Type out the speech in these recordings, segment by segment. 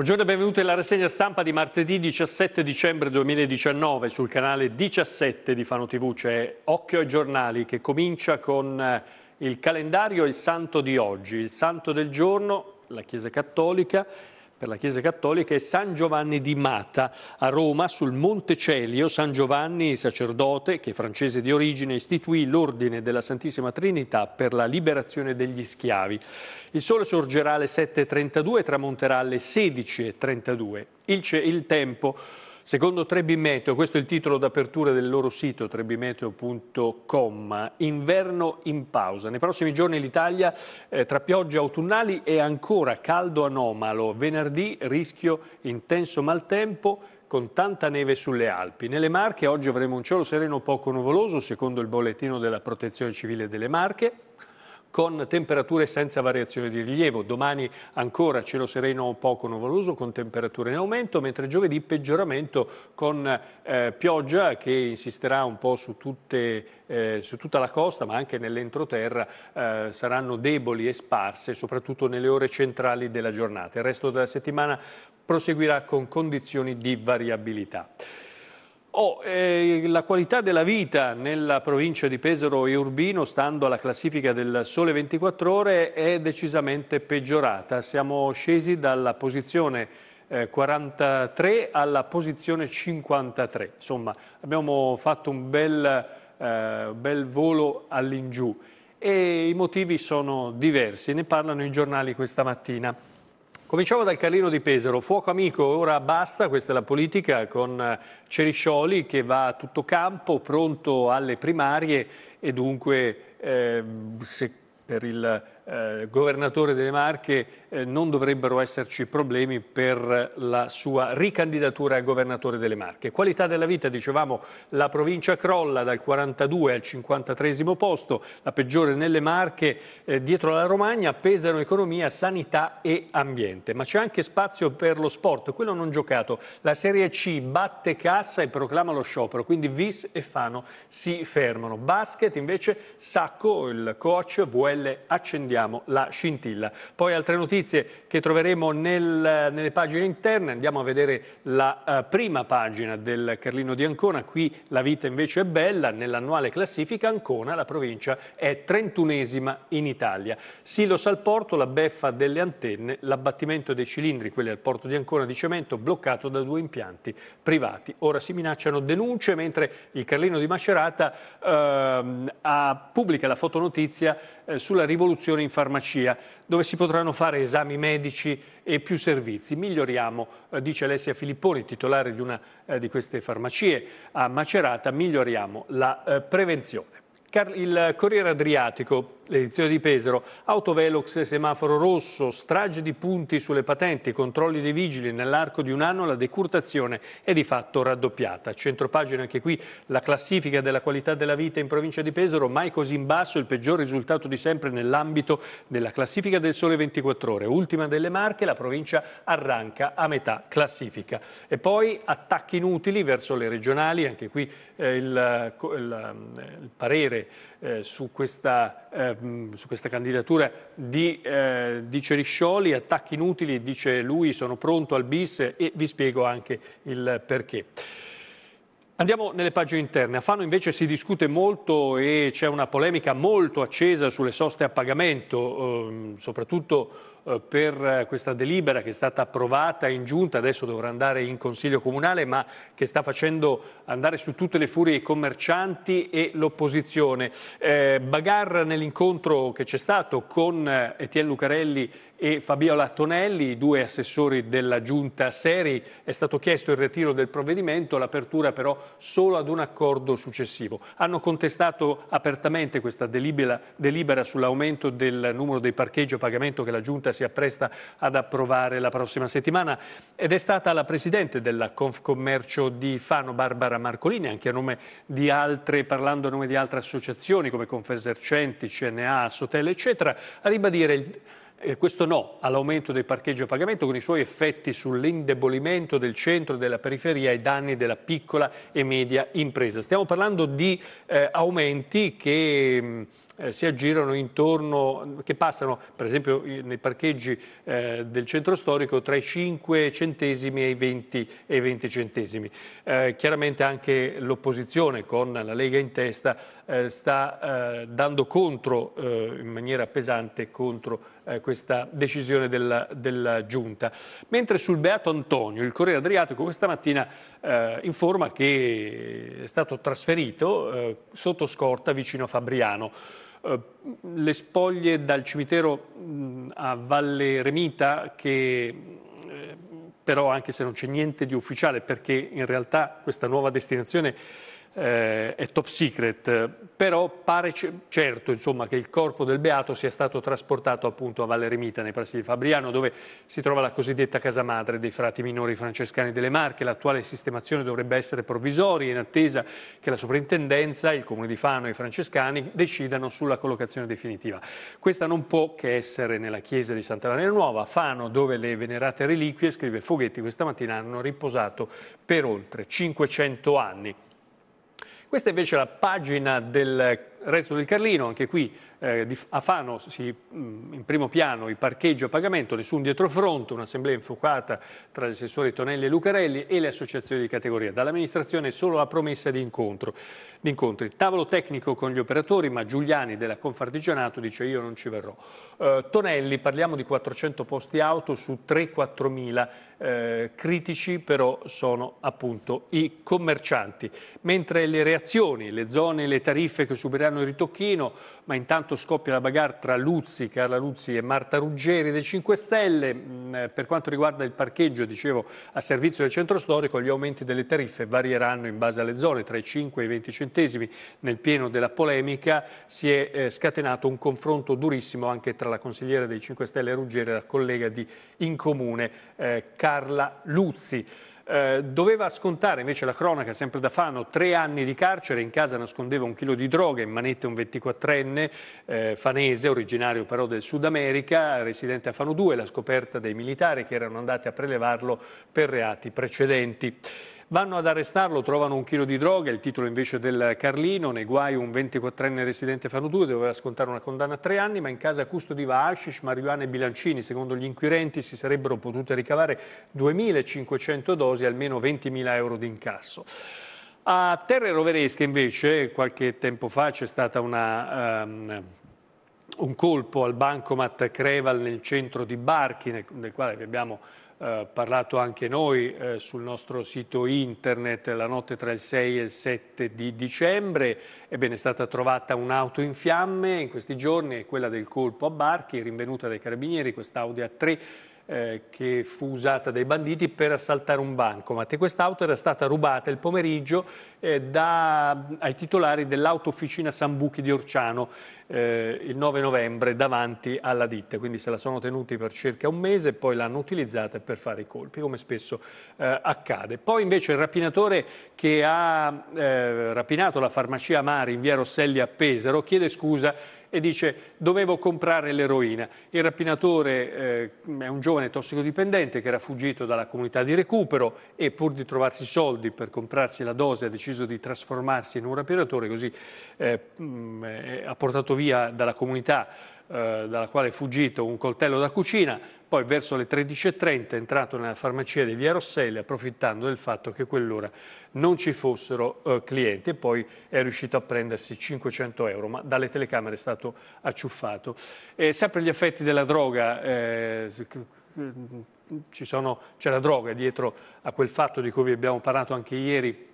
Buongiorno e benvenuti alla rassegna stampa di martedì 17 dicembre 2019 sul canale 17 di Fano TV c'è Occhio ai giornali che comincia con eh, il calendario e il santo di oggi, il santo del giorno, la Chiesa Cattolica per la Chiesa Cattolica è San Giovanni di Mata, a Roma, sul Monte Celio. San Giovanni, sacerdote, che è francese di origine, istituì l'Ordine della Santissima Trinità per la liberazione degli schiavi. Il sole sorgerà alle 7.32 e tramonterà alle 16.32. Il, il tempo... Secondo Trebimeteo, questo è il titolo d'apertura del loro sito trebimeteo.com, inverno in pausa. Nei prossimi giorni l'Italia eh, tra piogge autunnali e ancora caldo anomalo. Venerdì rischio intenso maltempo con tanta neve sulle Alpi. Nelle Marche oggi avremo un cielo sereno poco nuvoloso, secondo il bollettino della Protezione Civile delle Marche con temperature senza variazione di rilievo. Domani ancora cielo sereno o poco nuvoloso con temperature in aumento, mentre giovedì peggioramento con eh, pioggia che insisterà un po' su, tutte, eh, su, tutta la costa, ma anche nell'entroterra eh, saranno deboli e sparse, soprattutto nelle ore centrali della giornata. Il resto della settimana proseguirà con condizioni di variabilità. Oh, eh, la qualità della vita nella provincia di Pesaro e Urbino, stando alla classifica del Sole 24 Ore, è decisamente peggiorata. Siamo scesi dalla posizione eh, 43 alla posizione 53. Insomma, abbiamo fatto un bel, eh, bel volo all'ingiù e i motivi sono diversi. Ne parlano i giornali questa mattina. Cominciamo dal Carlino di Pesaro, fuoco amico, ora basta, questa è la politica con eh, Ceriscioli che va a tutto campo, pronto alle primarie e dunque eh, se per il eh, governatore delle Marche eh, non dovrebbero esserci problemi per la sua ricandidatura a governatore delle Marche. Qualità della vita, dicevamo, la provincia crolla dal 42 al 53 posto, la peggiore nelle Marche, eh, dietro la Romagna pesano economia, sanità e ambiente. Ma c'è anche spazio per lo sport, quello non giocato. La Serie C batte cassa e proclama lo sciopero, quindi Vis e Fano si fermano. Basket invece, Sacco, il coach, VL accendiamo siamo la scintilla. Poi altre notizie che troveremo nel, nelle pagine interne, andiamo a vedere la uh, prima pagina del Carlino di Ancona, qui la vita invece è bella, nell'annuale classifica Ancona la provincia è 31esima in Italia. Silos al porto, la beffa delle antenne, l'abbattimento dei cilindri, quelli al porto di Ancona di cemento, bloccato da due impianti privati. Ora si minacciano denunce, mentre il Carlino di Macerata uh, pubblica la fotonotizia eh, sulla rivoluzione in farmacia, dove si potranno fare esami medici e più servizi. Miglioriamo, eh, dice Alessia Filipponi, titolare di una eh, di queste farmacie a Macerata, miglioriamo la prevenzione. il Corriere Adriatico l'edizione di Pesaro, autovelox semaforo rosso, strage di punti sulle patenti, controlli dei vigili, nell'arco di un anno la decurtazione è di fatto raddoppiata. Centropagina anche qui la classifica della qualità della vita in provincia di Pesaro, mai così in basso, il peggior risultato di sempre nell'ambito della classifica del sole 24 ore. Ultima delle marche, la provincia arranca a metà classifica. E poi attacchi inutili verso le regionali, anche qui eh, il, il, ehm, il parere eh, su, questa, eh, su, questa, candidatura di, eh, di, Ceriscioli, attacchi inutili, dice lui, sono pronto al bis e vi spiego anche il perché. Andiamo nelle pagine interne. A Fano invece si discute molto e c'è una polemica molto accesa sulle soste a pagamento, ehm, soprattutto eh, per eh, questa delibera che è stata approvata in giunta, adesso dovrà andare in Consiglio Comunale, ma che sta facendo andare su tutte le furie i commercianti e l'opposizione. Eh, Bagar nell'incontro che c'è stato con eh, Etienne Lucarelli e Fabiola Tonelli, i due assessori della giunta Seri, è stato chiesto il ritiro del provvedimento, l'apertura però solo ad un accordo successivo. Hanno contestato apertamente questa delibera, delibera sull'aumento del numero dei parcheggi a pagamento che la giunta si si appresta ad approvare la prossima settimana ed è stata la Presidente della Confcommercio di Fano, Barbara Marcolini, anche a nome di altre, parlando a nome di altre associazioni come Confesercenti, CNA, Sotele eccetera, a ribadire il eh, questo no all'aumento dei parcheggi a pagamento con i suoi effetti sull'indebolimento del centro e della periferia ai danni della piccola e media impresa. Stiamo parlando di eh, aumenti che mh, mm, eh, si aggirano intorno, che passano per esempio nei parcheggi eh, del centro storico tra i 5 centesimi e i 20, e 20 centesimi. Eh, chiaramente anche l'opposizione con la Lega in testa eh, sta eh, dando contro in maniera pesante contro eh, questa decisione della, della, Giunta. Mentre sul Beato Antonio, il Corriere Adriatico questa mattina eh, informa che è stato trasferito eh, sotto scorta vicino a Fabriano. Eh, le spoglie dal cimitero mm, a Valle Remita che eh, però anche se non c'è niente di ufficiale perché in realtà questa nuova destinazione eh, è top secret, però pare certo insomma, che il corpo del Beato sia stato trasportato appunto a Valle Remita, nei pressi di Fabriano, dove si trova la cosiddetta casa madre dei frati minori francescani delle Marche. L'attuale sistemazione dovrebbe essere provvisoria in attesa che la soprintendenza, il comune di Fano e i francescani decidano sulla collocazione definitiva. Questa non può che essere nella chiesa di Santa Maria Nuova, Fano, dove le venerate reliquie, scrive Foghetti questa mattina, hanno riposato per oltre 500 anni. Questa invece è la pagina del resto del Carlino, anche qui eh, di, a Fano si, mh, in primo piano i parcheggi a pagamento, nessun dietrofront, un'assemblea infuocata tra gli assessori Tonelli e Lucarelli e le associazioni di categoria. Dall'amministrazione solo la promessa di, incontro, incontri. Tavolo tecnico con gli operatori, ma Giuliani della Confartigianato dice io non ci verrò. Eh, Tonelli, parliamo di 400 posti auto su 3-4 mila eh, critici però sono appunto i commercianti. Mentre le reazioni, le zone, le tariffe che subiranno il ritocchino, ma intanto intanto scoppia la bagarre tra Luzzi, Carla Luzzi e Marta Ruggeri dei 5 Stelle. Mm, eh, per quanto riguarda il parcheggio, dicevo, a servizio del centro storico, gli aumenti delle tariffe varieranno in base alle zone, tra i 5 e i 20 centesimi. Nel pieno della polemica si è eh, scatenato un confronto durissimo anche tra la consigliera dei 5 Stelle Ruggeri e la collega di In Comune, eh, Carla Luzzi. Eh, doveva scontare invece la cronaca, sempre da Fano, tre anni di carcere, in casa nascondeva un chilo di droga, in manette un 24enne eh, fanese, originario però del Sud America, residente a Fano 2, la scoperta dei militari che erano andati a prelevarlo per reati precedenti. Vanno ad arrestarlo, trovano un chilo di droga, il titolo invece del Carlino, nei guai un 24enne residente fanno due, doveva scontare una condanna a tre anni, ma in casa custodiva hashish, marijuana e bilancini. Secondo gli inquirenti si sarebbero potute ricavare 2.500 dosi e almeno 20.000 euro di incasso. A Terre Roveresche invece qualche tempo fa c'è stata una... Um, un colpo al bancomat Creval nel centro di Barchi, nel, nel quale vi abbiamo eh, parlato anche noi eh, sul nostro sito internet la notte tra il 6 e il 7 di dicembre. Ebbene, è stata trovata un'auto in fiamme in questi giorni, è quella del colpo a Barchi, rinvenuta dai carabinieri, quest'Audi A3 eh, che fu usata dai banditi per assaltare un bancomat. E Quest'auto era stata rubata il pomeriggio eh, da, ai titolari dell'autofficina San Buchi di Orciano eh, il 9 novembre davanti alla ditta, quindi se la sono tenuti per circa un mese e poi l'hanno utilizzata per fare i colpi, come spesso eh, accade. Poi invece il rapinatore che ha eh, rapinato la farmacia Mari in via Rosselli a Pesaro chiede scusa e dice dovevo comprare l'eroina. Il rapinatore eh, è un giovane tossicodipendente che era fuggito dalla comunità di recupero e pur di trovarsi soldi per comprarsi la dose ha deciso deciso di trasformarsi in un rapiratore, così eh, mm, eh, ha portato via dalla comunità eh, dalla quale è fuggito un coltello da cucina, poi verso le 13.30 è entrato nella farmacia di Via Rosselli approfittando del fatto che quell'ora non ci fossero eh, clienti e poi è riuscito a prendersi 500 euro, ma dalle telecamere è stato acciuffato. E sempre gli effetti della droga, eh, mm, c'è la droga dietro a quel fatto di cui vi abbiamo parlato anche ieri,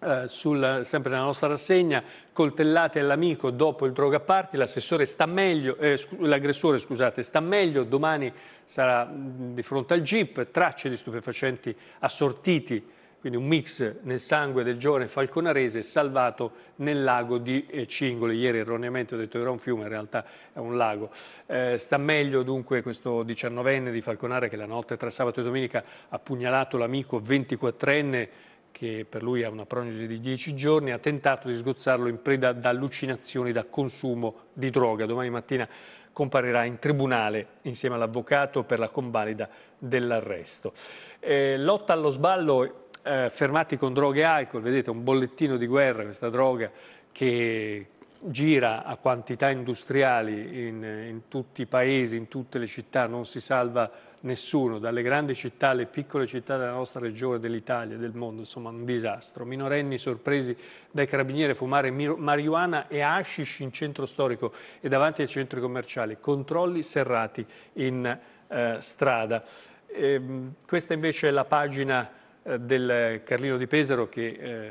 eh, sul, sempre nella nostra rassegna, coltellate all'amico dopo il droga party, l'assessore sta meglio, eh, l'aggressore scusate, sta meglio, domani sarà mm, di fronte al GIP, tracce di stupefacenti assortiti, quindi un mix nel sangue del giovane falconarese salvato nel lago di eh, Cingoli. Ieri erroneamente ho detto che era un fiume, in realtà è un lago. Eh, sta meglio dunque questo diciannovenne di Falconare che la notte tra sabato e domenica ha pugnalato l'amico 24enne che per lui ha una prognosi di 10 giorni, ha tentato di sgozzarlo in preda ad allucinazioni da consumo di droga. Domani mattina comparirà in tribunale insieme all'avvocato per la convalida dell'arresto. Eh, lotta allo sballo, eh, fermati con droghe e alcol, vedete un bollettino di guerra, questa droga che gira a quantità industriali in, in tutti i paesi, in tutte le città, non si salva nessuno, dalle grandi città alle piccole città della nostra regione, dell'Italia, del mondo, insomma un disastro. Minorenni sorpresi dai carabinieri a fumare marijuana e hashish in centro storico e davanti ai centri commerciali, controlli serrati in eh, strada. E, ehm, questa invece è la pagina eh, del Carlino di Pesaro che eh,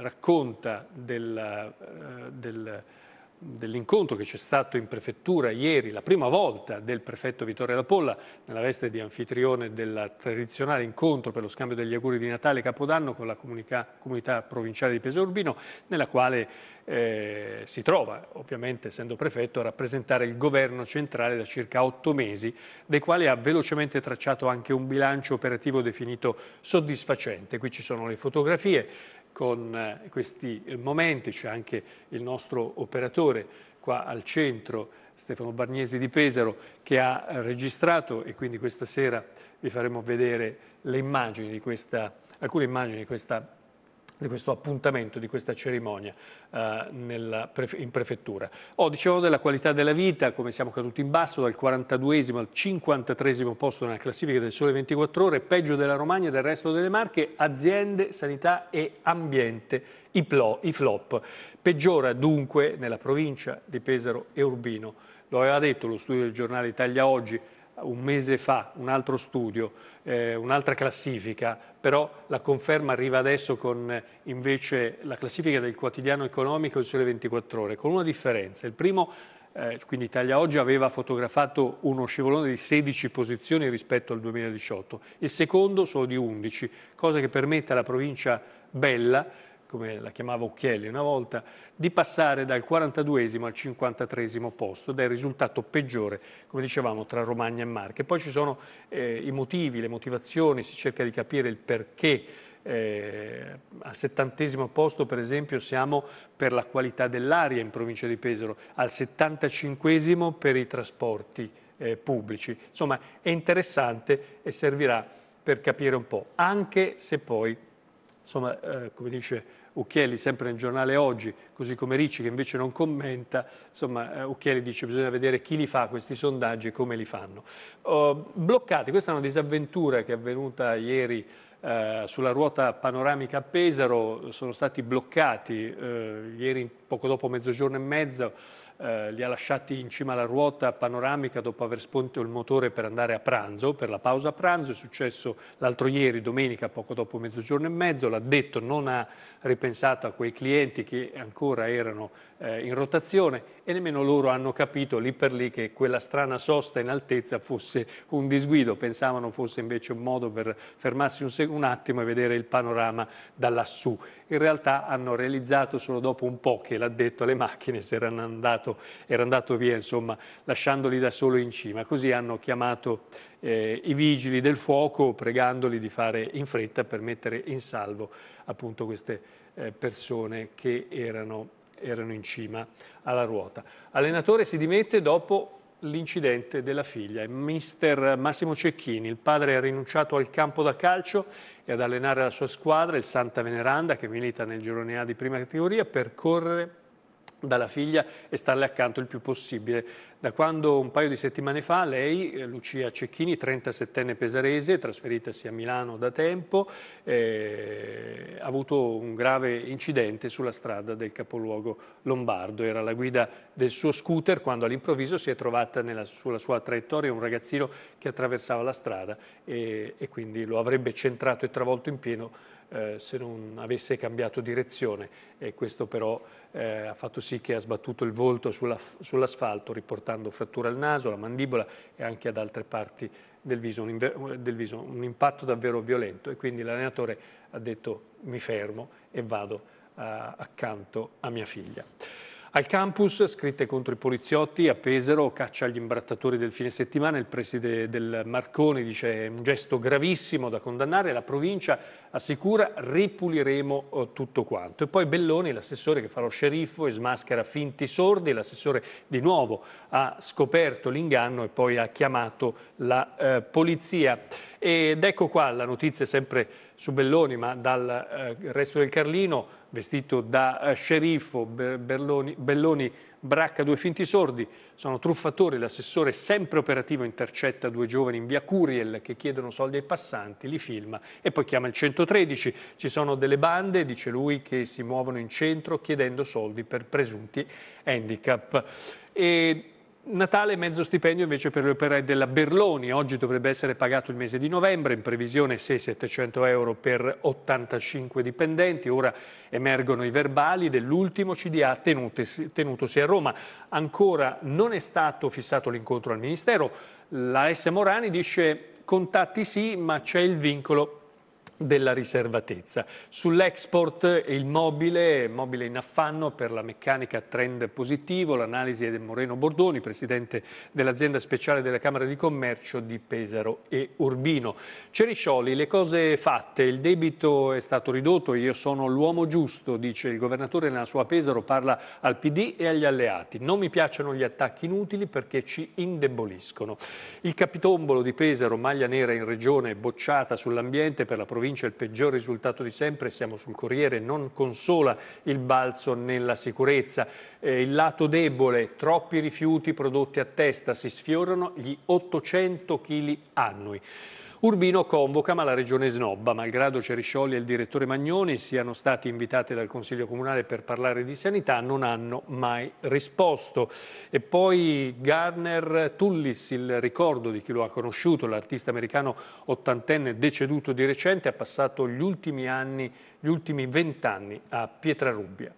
racconta del, eh, del dell'incontro che c'è stato in prefettura ieri, la prima volta del prefetto Vittorio Lapolla nella veste di anfitrione del tradizionale incontro per lo scambio degli auguri di Natale e Capodanno con la comunica, comunità provinciale di Pesaro Urbino, nella quale eh, si trova, ovviamente essendo prefetto, a rappresentare il governo centrale da circa otto mesi, dei quali ha velocemente tracciato anche un bilancio operativo definito soddisfacente. Qui ci sono le fotografie, con eh, questi eh, momenti, c'è anche il nostro operatore qua al centro, Stefano Barniesi di Pesaro, che ha registrato e quindi questa sera vi faremo vedere immagini questa, alcune immagini di questa di questo appuntamento, di questa cerimonia eh, nel, in prefettura. Oh, dicevo della qualità della vita, come siamo caduti in basso dal 42 esimo al 53 esimo posto nella classifica del Sole 24 Ore, peggio della Romagna e del resto delle Marche, aziende, sanità e ambiente, i, plo, i flop. Peggiora dunque nella provincia di Pesaro e Urbino. Lo aveva detto lo studio del giornale Italia Oggi, un mese fa un altro studio, eh, un'altra classifica, però la conferma arriva adesso con eh, invece la classifica del quotidiano economico Il Sole 24 Ore, con una differenza. Il primo, eh, quindi Italia Oggi, aveva fotografato uno scivolone di 16 posizioni rispetto al 2018, il secondo solo di 11, cosa che permette alla provincia Bella come la chiamava Occhielli una volta, di passare dal 42 al 53 posto ed è il risultato peggiore, come dicevamo, tra Romagna e Marche. Poi ci sono eh, i motivi, le motivazioni, si cerca di capire il perché eh, al settantesimo posto per esempio siamo per la qualità dell'aria in provincia di Pesaro, al 75 per i trasporti eh, pubblici. Insomma è interessante e servirà per capire un po', anche se poi insomma, eh, come dice Ucchielli, sempre nel giornale Oggi, così come Ricci che invece non commenta, insomma, eh, Ucchielli dice che bisogna vedere chi li fa questi sondaggi e come li fanno. Oh, bloccati, questa è una disavventura che è avvenuta ieri eh, sulla ruota panoramica a Pesaro, sono stati bloccati eh, ieri in poco dopo mezzogiorno e mezzo eh, li ha lasciati in cima alla ruota panoramica dopo aver spunto il motore per andare a pranzo, per la pausa a pranzo, è successo l'altro ieri, domenica, poco dopo mezzogiorno e mezzo, l'ha detto, non ha ripensato a quei clienti che ancora erano eh, in rotazione e nemmeno loro hanno capito lì per lì che quella strana sosta in altezza fosse un disguido, pensavano fosse invece un modo per fermarsi un, un attimo e vedere il panorama da lassù in realtà hanno realizzato solo dopo un po' che l'ha detto alle macchine era andato, era andato via, insomma, lasciandoli da solo in cima. Così hanno chiamato eh, i vigili del fuoco pregandoli di fare in fretta per mettere in salvo appunto queste eh, persone che erano, erano in cima alla ruota. Allenatore si dimette dopo l'incidente della figlia. mister Massimo Cecchini, il padre ha rinunciato al campo da calcio e ad allenare la sua squadra, il Santa Veneranda, che milita nel girone A di prima categoria, per correre dalla figlia e starle accanto il più possibile da quando un paio di settimane fa lei, eh, Lucia Cecchini, 37enne pesarese, trasferitasi a Milano da tempo, eh, ha avuto un grave incidente sulla strada del capoluogo lombardo. Era la guida del suo scooter quando all'improvviso si è trovata nella, sulla sua traiettoria un ragazzino che attraversava la strada e, e quindi lo avrebbe centrato e travolto in pieno eh, se non avesse cambiato direzione e questo però eh, ha fatto sì che ha sbattuto il volto sull'asfalto sulla riportando portando frattura al naso, alla mandibola e anche ad altre parti del viso, un, del viso, un impatto davvero violento e quindi l'allenatore ha detto mi fermo e vado uh, accanto a mia figlia. Al campus, scritte contro i poliziotti, a Pesaro, caccia agli imbrattatori del fine settimana, il preside del Marconi dice è un gesto gravissimo da condannare, la provincia assicura ripuliremo eh, tutto quanto. E poi Belloni, l'assessore che fa lo sceriffo e smaschera finti sordi, l'assessore di nuovo ha scoperto l'inganno e poi ha chiamato la eh, polizia. Ed ecco qua la notizia sempre su Belloni ma dal eh, resto del Carlino, vestito da eh, sceriffo, Berloni, Belloni bracca due finti sordi, sono truffatori, l'assessore sempre operativo intercetta due giovani in via Curiel che chiedono soldi ai passanti, li filma e poi chiama il 113, ci sono delle bande, dice lui, che si muovono in centro chiedendo soldi per presunti handicap. E Natale mezzo stipendio invece per gli operai della Berloni, oggi dovrebbe essere pagato il mese di novembre, in previsione 6-700 euro per 85 dipendenti, ora emergono i verbali dell'ultimo CDA tenutosi, tenutosi a Roma. Ancora non è stato fissato l'incontro al Ministero, la S. Morani dice contatti sì ma c'è il vincolo della riservatezza. Sull'export il mobile, mobile in affanno per la meccanica trend positivo, l'analisi è di Moreno Bordoni, presidente dell'azienda speciale della Camera di Commercio di Pesaro e Urbino. Ceriscioli, le cose fatte, il debito è stato ridotto, io sono l'uomo giusto, dice il governatore nella sua Pesaro, parla al PD e agli alleati. Non mi piacciono gli attacchi inutili perché ci indeboliscono. Il capitombolo di Pesaro, maglia nera in regione, bocciata sull'ambiente per la provincia provincia il peggior risultato di sempre, siamo sul Corriere, non consola il balzo nella sicurezza. Eh, il lato debole, troppi rifiuti prodotti a testa, si sfiorano gli 800 kg annui. Urbino convoca ma la regione snobba, malgrado Ceriscioli e il direttore Magnoni siano stati invitati dal Consiglio Comunale per parlare di sanità, non hanno mai risposto. E poi Garner Tullis, il ricordo di chi lo ha conosciuto, l'artista americano ottantenne deceduto di recente, ha passato gli ultimi anni, gli ultimi vent'anni a Pietrarubbia.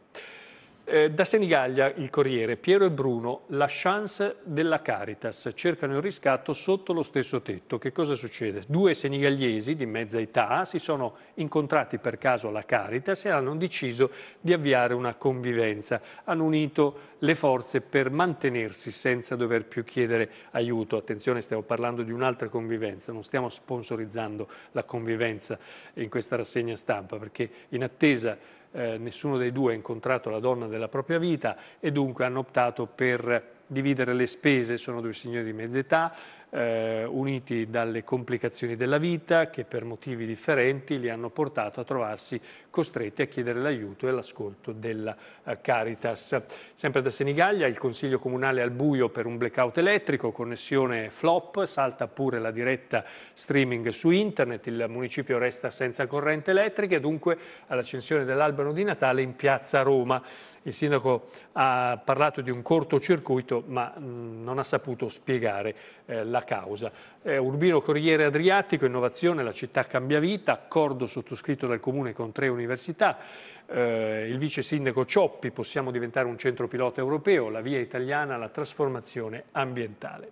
Eh, da Senigallia il Corriere, Piero e Bruno, la chance della Caritas, cercano il riscatto sotto lo stesso tetto. Che cosa succede? Due senigalliesi di mezza età si sono incontrati per caso alla Caritas e hanno deciso di avviare una convivenza. Hanno unito le forze per mantenersi senza dover più chiedere aiuto. Attenzione, stiamo parlando di un'altra convivenza, non stiamo sponsorizzando la convivenza in questa rassegna stampa perché in attesa eh, nessuno dei due ha incontrato la donna della propria vita e dunque hanno optato per dividere le spese, sono due signori di mezza età, eh, uniti dalle complicazioni della vita che per motivi differenti li hanno portato a trovarsi costretti a chiedere l'aiuto e l'ascolto della eh, Caritas. Sempre da Senigallia il Consiglio Comunale al buio per un blackout elettrico, connessione flop, salta pure la diretta streaming su internet, il municipio resta senza corrente elettrica e dunque all'accensione dell'albero di Natale in piazza Roma. Il sindaco ha parlato di un cortocircuito ma mh, mm, non ha saputo spiegare eh, la la causa. Eh, Urbino Corriere Adriatico, innovazione, la città cambia vita, accordo sottoscritto dal Comune con tre università, eh, il vice sindaco Cioppi, possiamo diventare un centro pilota europeo, la via italiana alla trasformazione ambientale.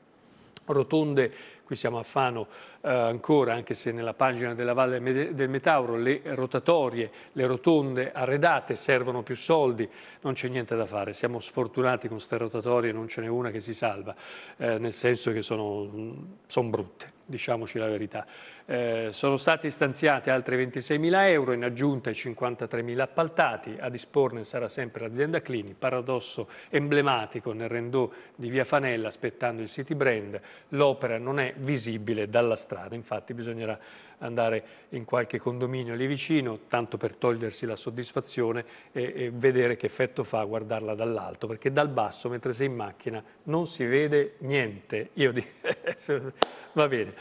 Rotonde, qui siamo a Fano, eh, ancora, anche se nella pagina della Valle del Metauro, le rotatorie, le rotonde arredate, servono più soldi, non c'è niente da fare. Siamo sfortunati con queste rotatorie, non ce n'è una che si salva, eh, nel senso che sono, sono brutte diciamoci la verità. Eh, sono stati stanziati altri 26.000 euro, in aggiunta ai 53.000 appaltati, a disporne sarà sempre l'azienda Clini, paradosso emblematico nel rendò di Via Fanella, aspettando il City Brand, l'opera non è visibile dalla strada strada, infatti bisognerà andare in qualche condominio lì vicino, tanto per togliersi la soddisfazione e, e vedere che effetto fa guardarla dall'alto, perché dal basso, mentre sei in macchina, non si vede niente. Io dico, va bene.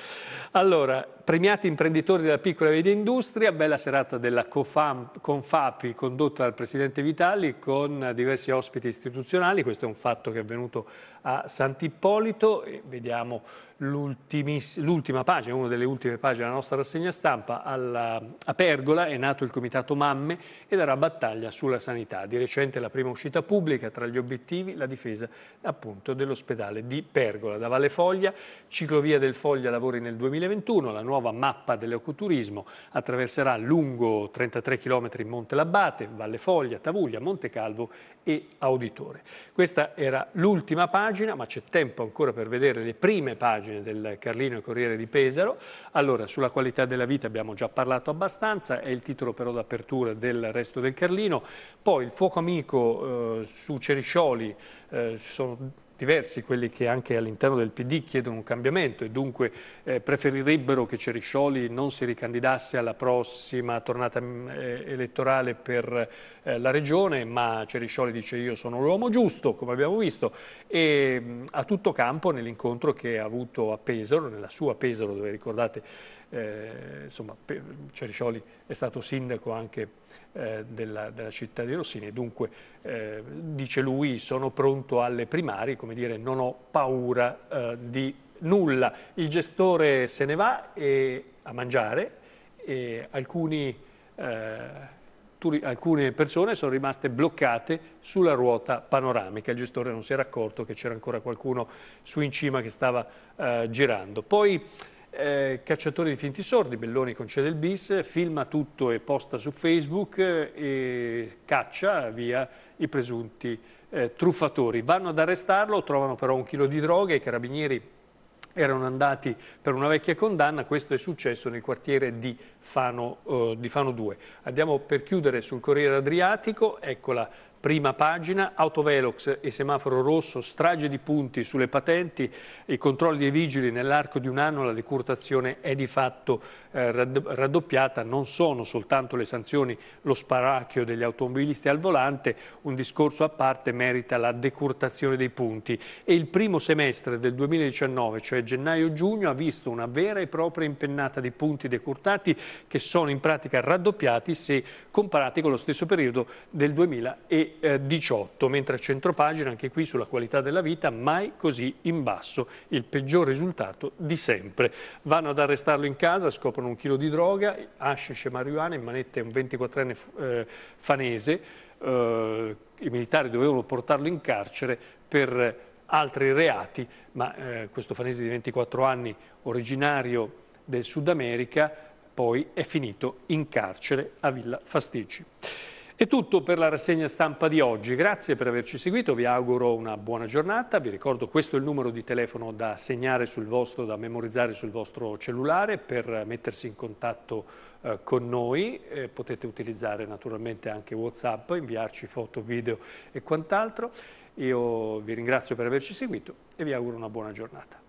Allora, premiati imprenditori della piccola e media industria, bella serata della Confam, Confapi condotta dal Presidente Vitali con diversi ospiti istituzionali, questo è un fatto che è avvenuto a Sant'Ippolito, e vediamo l'ultima pagina, una delle ultime pagine della nostra rassegna stampa alla, a Pergola è nato il comitato Mamme e darà battaglia sulla sanità. Di recente la prima uscita pubblica, tra gli obiettivi la difesa appunto dell'ospedale di Pergola. Da Valle Foglia, ciclovia del Foglia lavori nel 2021, la nuova mappa dell'ecoturismo attraverserà lungo 33 km Monte Labbate, Valle Foglia, Tavuglia, Monte Calvo e Auditore. Questa era l'ultima pagina, ma c'è tempo ancora per vedere le prime pagine del Carlino e Corriere di Pesaro. Allora, sulla qualità qualità della vita abbiamo già parlato abbastanza, è il titolo però d'apertura del resto del Carlino. Poi il fuoco amico eh, su Ceriscioli, eh, sono diversi quelli che anche all'interno del PD chiedono un cambiamento e dunque eh, preferirebbero che Ceriscioli non si ricandidasse alla prossima tornata mm, eh, elettorale per eh, la regione, ma Ceriscioli dice io sono l'uomo giusto, come abbiamo visto, e mh, mm, a tutto campo nell'incontro che ha avuto a Pesaro, nella sua Pesaro dove ricordate eh, insomma, Cercioli è stato sindaco anche eh, della, della, città di Rossini e dunque eh, dice lui sono pronto alle primarie, come dire non ho paura eh, di nulla. Il gestore se ne va e, eh, a mangiare e alcuni, eh, alcune persone sono rimaste bloccate sulla ruota panoramica. Il gestore non si era accorto che c'era ancora qualcuno su in cima che stava girando. Poi eh, Cacciatori di finti sordi, Belloni concede il bis, filma tutto e posta su Facebook eh, e caccia via i presunti eh, truffatori. Vanno ad arrestarlo, trovano però un chilo di droga, i carabinieri erano andati per una vecchia condanna, questo è successo nel quartiere di Fano, eh, di Fano 2. Andiamo per chiudere sul Corriere Adriatico, eccola Prima pagina, autovelox e semaforo rosso, strage di punti sulle patenti, i controlli dei vigili nell'arco di un anno, la decurtazione è di fatto eh, raddoppiata, non sono soltanto le sanzioni lo sparacchio degli automobilisti al volante, un discorso a parte merita la decurtazione dei punti e il primo semestre del 2019, cioè gennaio-giugno, ha visto una vera e propria impennata di punti decurtati che sono in pratica raddoppiati se comparati con lo stesso periodo del 2019 eh, 18, mentre a centropagina, anche qui sulla qualità della vita, mai così in basso, il peggior risultato di sempre. Vanno ad arrestarlo in casa, scoprono un chilo di droga, hashish e marijuana, in manette un 24enne eh, fanese, eh, i militari dovevano portarlo in carcere per altri reati, ma eh, questo fanese di 24 anni, originario del Sud America, poi è finito in carcere a Villa Fasticci. È tutto per la rassegna stampa di oggi, grazie per averci seguito, vi auguro una buona giornata, vi ricordo questo è il numero di telefono da segnare sul vostro, da memorizzare sul vostro cellulare per mettersi in contatto eh, con noi, eh, potete utilizzare naturalmente anche Whatsapp, inviarci foto, video e quant'altro. Io vi ringrazio per averci seguito e vi auguro una buona giornata.